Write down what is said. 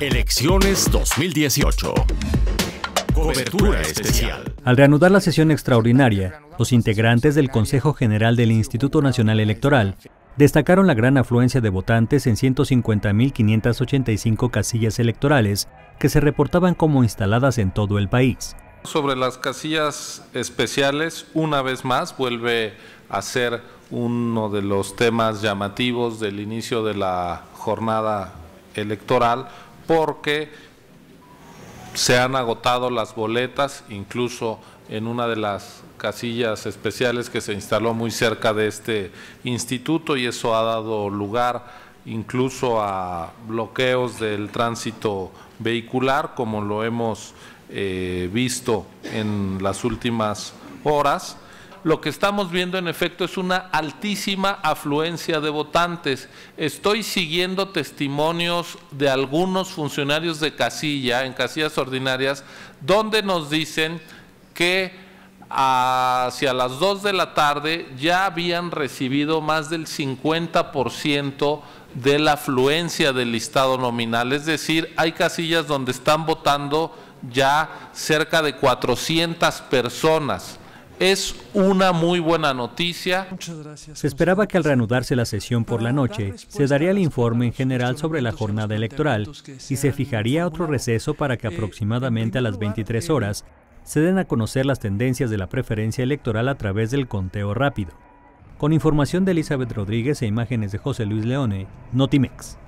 Elecciones 2018. Cobertura especial. Al reanudar la sesión extraordinaria, los integrantes del Consejo General del Instituto Nacional Electoral destacaron la gran afluencia de votantes en 150.585 casillas electorales que se reportaban como instaladas en todo el país. Sobre las casillas especiales, una vez más vuelve a ser uno de los temas llamativos del inicio de la jornada electoral porque se han agotado las boletas, incluso en una de las casillas especiales que se instaló muy cerca de este instituto y eso ha dado lugar incluso a bloqueos del tránsito vehicular, como lo hemos eh, visto en las últimas horas lo que estamos viendo en efecto es una altísima afluencia de votantes. Estoy siguiendo testimonios de algunos funcionarios de casilla, en casillas ordinarias, donde nos dicen que hacia las 2 de la tarde ya habían recibido más del 50% de la afluencia del listado nominal. Es decir, hay casillas donde están votando ya cerca de 400 personas es una muy buena noticia. Se esperaba que al reanudarse la sesión por la noche, se daría el informe en general sobre la jornada electoral y se fijaría otro receso para que eh, aproximadamente a las 23 eh, horas se den a conocer las tendencias de la preferencia electoral a través del conteo rápido. Con información de Elizabeth Rodríguez e imágenes de José Luis Leone, Notimex.